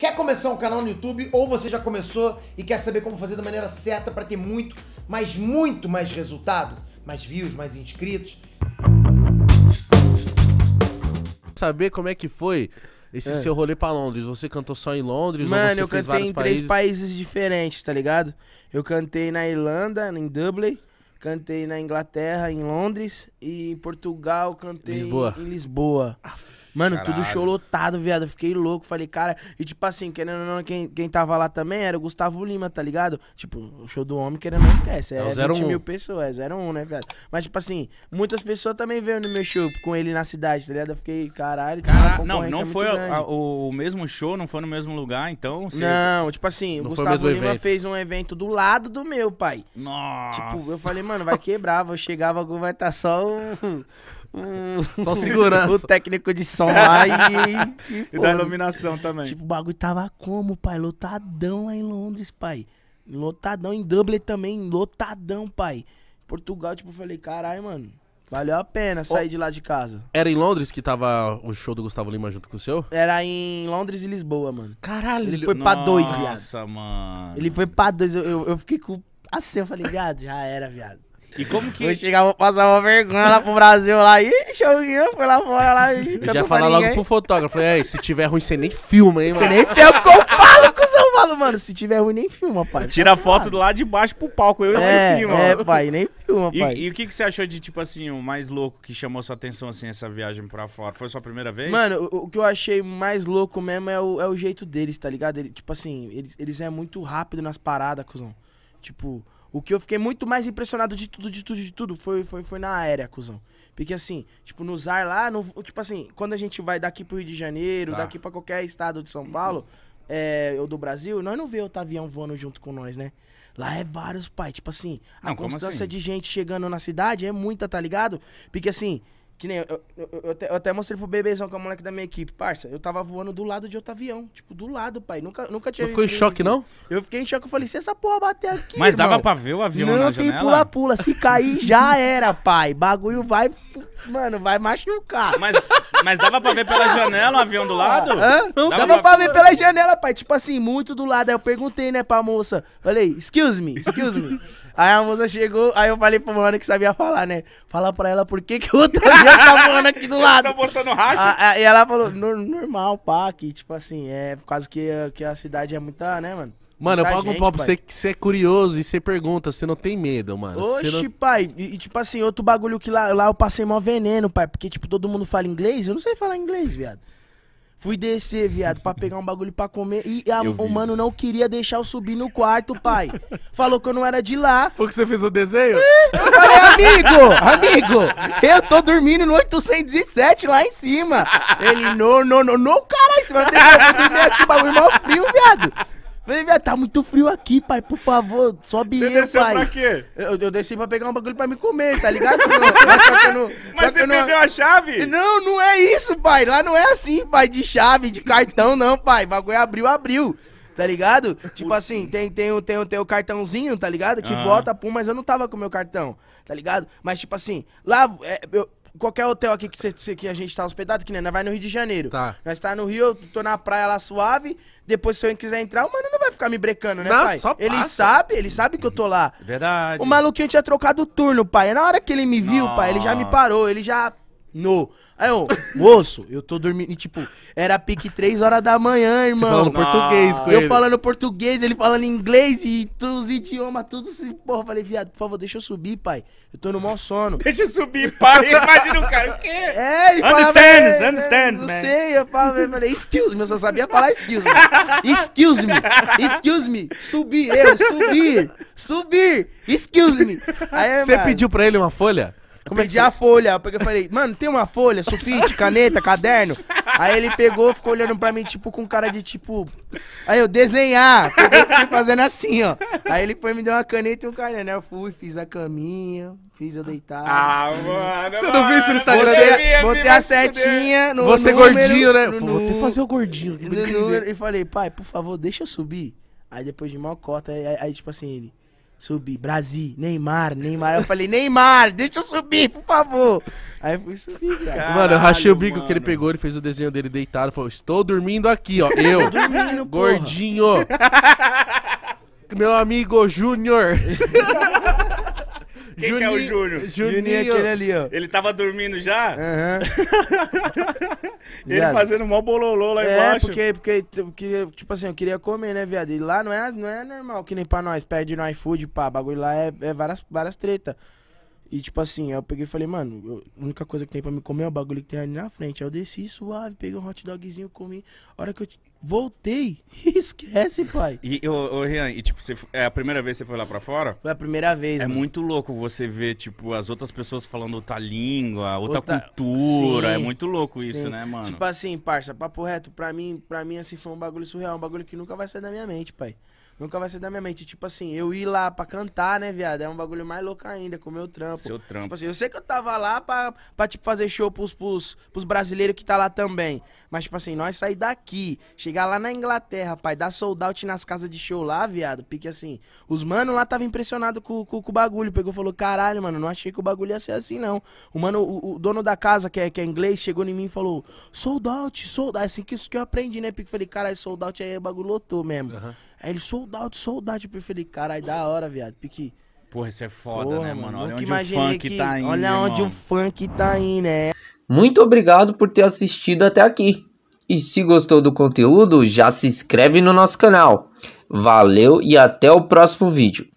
Quer começar um canal no YouTube ou você já começou e quer saber como fazer da maneira certa para ter muito, mas muito mais resultado, mais views, mais inscritos? Saber como é que foi esse é. seu rolê pra Londres? Você cantou só em Londres Mano, ou você eu cantei em três países? países diferentes, tá ligado? Eu cantei na Irlanda, em Dublin, cantei na Inglaterra, em Londres e em Portugal cantei Lisboa. em Lisboa. Aff. Mano, Caralho. tudo show lotado, viado. fiquei louco. Falei, cara. E tipo assim, querendo ou não, quem, quem tava lá também era o Gustavo Lima, tá ligado? Tipo, o show do homem, querendo não esquece. É, é 20 um. mil pessoas, é era um, né, viado? Mas, tipo assim, muitas pessoas também veio no meu show com ele na cidade, tá ligado? Eu fiquei, caralho. Cara, não, não foi a, a, o mesmo show, não foi no mesmo lugar, então. Você... Não, tipo assim, não o Gustavo o Lima evento. fez um evento do lado do meu, pai. Nossa. Tipo, eu falei, mano, vai quebrar, vou chegar, vai estar tá só o. Hum. Só segurança. o técnico de som lá e. E, e, da iluminação também. Tipo, o bagulho tava como, pai? Lotadão lá em Londres, pai. Lotadão. Em Dublin também, lotadão, pai. Portugal, tipo, falei, caralho, mano. Valeu a pena sair oh, de lá de casa. Era em Londres que tava o show do Gustavo Lima junto com o seu? Era em Londres e Lisboa, mano. Caralho. Ele foi pra dois, viado. Nossa, mano. Ele foi pra dois. Eu, eu, eu fiquei com. Assim, eu falei, viado, já era, viado. E como que. Eu chegava, passava uma vergonha lá pro Brasil lá. Ih, showzinho, foi lá fora lá. E já falar logo pro fotógrafo. Falei, se tiver ruim, você nem filma, hein, mano. Você nem tem é o que eu falo, cuzão. Eu falo, mano, se tiver ruim, nem filma, pai. Tira a tá foto do lado de baixo pro palco, eu é, em cima. É, mano. pai, nem filma, pai. E, o que, que você achou de, tipo assim, o mais louco que chamou sua atenção, assim, essa viagem pra fora? Foi sua primeira vez? Mano, o, o que eu achei mais louco mesmo é o, é o jeito deles, tá ligado? Ele, tipo assim, eles, eles é muito rápido nas paradas, cuzão. Tipo, o que eu fiquei muito mais impressionado de tudo, de tudo, de tudo, foi, foi, foi na aérea, cuzão. Porque assim, tipo, nos ar lá, no, tipo assim, quando a gente vai daqui pro Rio de Janeiro, tá. daqui pra qualquer estado de São Paulo, é, ou do Brasil, nós não vemos o avião voando junto com nós, né? Lá é vários, pai. Tipo assim, a não, constância assim? de gente chegando na cidade é muita, tá ligado? Porque assim, que nem, eu, eu, eu, eu até mostrei pro bebezão, que é o moleque da minha equipe, parça. Eu tava voando do lado de outro avião. Tipo, do lado, pai. Nunca, nunca tinha. Não ficou em choque, assim. não? Eu fiquei em choque. Eu falei, se essa porra bater aqui. Mas irmão, dava pra ver o avião, Não tem pula-pula. Se cair, já era, pai. Bagulho vai. Mano, vai machucar. Mas mas dava pra ver pela janela o avião do lado? Hã? Dava, dava pra... pra... ver pela janela, pai. Tipo assim, muito do lado. Aí eu perguntei, né, pra moça. Falei, excuse me, excuse me. Aí a moça chegou, aí eu falei pro mano que sabia falar, né? Falar pra ela por que que o outro avião tá voando aqui do lado. e ela falou, normal, pá, que tipo assim, é por causa que, que a cidade é muita, né, mano? Mano, eu pago gente, um pau pra você que você é curioso e você pergunta, você não tem medo, mano. Oxe, não... pai. E, e, tipo assim, outro bagulho que lá, lá eu passei mó veneno, pai. Porque, tipo, todo mundo fala inglês. Eu não sei falar inglês, viado. Fui descer, viado, pra pegar um bagulho pra comer. E a, o mano não queria deixar eu subir no quarto, pai. Falou que eu não era de lá. Foi que você fez o desenho? É, eu falei, amigo, amigo, eu tô dormindo no 807 lá em cima. Ele, não, não, não, não, caralho, você vai ter que dormir aqui, bagulho mó frio, viado. Falei, velho, tá muito frio aqui, pai, por favor, sobe Você eu, desceu pai. pra quê? Eu, eu desci pra pegar um bagulho pra me comer, tá ligado? não, não, Mas você não... perdeu a chave? Não, não é isso, pai. Lá não é assim, pai, de chave, de cartão, não, pai. O bagulho abriu, abriu tá ligado? Tipo assim, tem, tem, o, tem, o, tem o cartãozinho, tá ligado? Que ah. bota, pum, mas eu não tava com o meu cartão, tá ligado? Mas tipo assim, lá, é, eu, qualquer hotel aqui que, cê, que a gente tá hospedado, que nem nós vai no Rio de Janeiro. Tá. Nós tá no Rio, eu tô na praia lá suave. Depois, se eu quiser entrar, o mano não vai ficar me brecando, né, não, pai? Só Ele sabe, ele sabe que eu tô lá. Verdade. O maluquinho tinha trocado o turno, pai. Na hora que ele me viu, Nossa. pai, ele já me parou. Ele já no. Aí eu, moço, eu tô dormindo. E, tipo, era pique 3 horas da manhã, irmão. Você falando português com Eu ele. falando português, ele falando inglês e todos os idiomas, tudo assim. Porra, eu falei, viado, por favor, deixa eu subir, pai. Eu tô no mau sono. Deixa eu subir, pai. Imagina o cara, o quê? É, ele understands, falava... Understands, é, é, understands, Não man. sei, eu eu falei, excuse me, eu só sabia falar excuse me. Excuse me, excuse me. Subir, eu, subir, subir, excuse me. Aí, Você mano, pediu pra ele uma folha? Como pedi é que... a folha. Eu peguei falei, mano, tem uma folha, sufite, caneta, caderno. Aí ele pegou, ficou olhando pra mim, tipo, com cara de tipo. Aí eu desenhar. fazendo assim, ó. Aí ele foi me deu uma caneta e um caderno. Né? Eu fui, fiz a caminha, fiz eu deitar. Ah, mano. Você mano, não viu isso no Instagram dele? Botei, a setinha no. Você número, gordinho, né? No, Vou até fazer o gordinho. No número, e falei, pai, por favor, deixa eu subir. Aí depois de mal cota, aí, aí, aí tipo assim, ele. Subi, Brasil, Neymar, Neymar. Eu falei, Neymar, deixa eu subir, por favor. Aí fui subir, cara. Caralho, mano, eu rachei o bico mano. que ele pegou, ele fez o desenho dele deitado, falou, estou dormindo aqui, ó. Eu, dormindo, gordinho. meu amigo Júnior. Quem Juni... que é o Júnior? Juninho é aquele ali, ó. Ele tava dormindo já? Aham. Uhum. ele viado. fazendo mó bololô lá é, embaixo. É porque, porque, tipo assim, eu queria comer, né, viado? E lá não é, não é normal que nem pra nós, pede no iFood, pá. Bagulho lá é, é várias, várias tretas. E tipo assim, eu peguei e falei, mano, a única coisa que tem pra me comer é o bagulho que tem ali na frente. Aí eu desci suave, peguei um hot dogzinho, comi. A hora que eu Voltei. Esquece, pai. E, ô, ô Rian, e tipo, você, é a primeira vez que você foi lá pra fora? Foi a primeira vez. É mano. muito louco você ver, tipo, as outras pessoas falando outra língua, outra, outra... cultura. É Sim. é muito louco isso, Sim. né, mano? Tipo assim, parça, papo reto, pra mim, pra mim, assim, foi um bagulho surreal, um bagulho que nunca vai sair da minha mente, pai. Nunca vai sair da minha mente. Tipo assim, eu ir lá pra cantar, né, viado? É um bagulho mais louco ainda, com o meu trampo. Seu trampo. Tipo assim, eu sei que eu tava lá pra, pra tipo, fazer show pros, pros, pros brasileiros que tá lá também. Mas, tipo assim, nós sair daqui, chegar Chegar lá na Inglaterra, pai, dar sold out nas casas de show lá, viado. Pique assim. Os mano lá tava impressionado com, com, com o bagulho. Pegou e falou: caralho, mano, não achei que o bagulho ia ser assim, não. O mano, o, o dono da casa, que é, que é inglês, chegou em mim e falou: sold out, sold out. Assim que isso que eu aprendi, né, Pique? Falei: caralho, sold out aí, o bagulho lotou mesmo. Uhum. Aí ele: sold out, sold out. Pique, falei: caralho, da hora, viado. Pique. Porra, isso é foda, Porra, né, mano? Olha onde o funk que... tá indo. Olha onde irmão. o funk tá indo, né? Muito obrigado por ter assistido até aqui. E se gostou do conteúdo, já se inscreve no nosso canal. Valeu e até o próximo vídeo.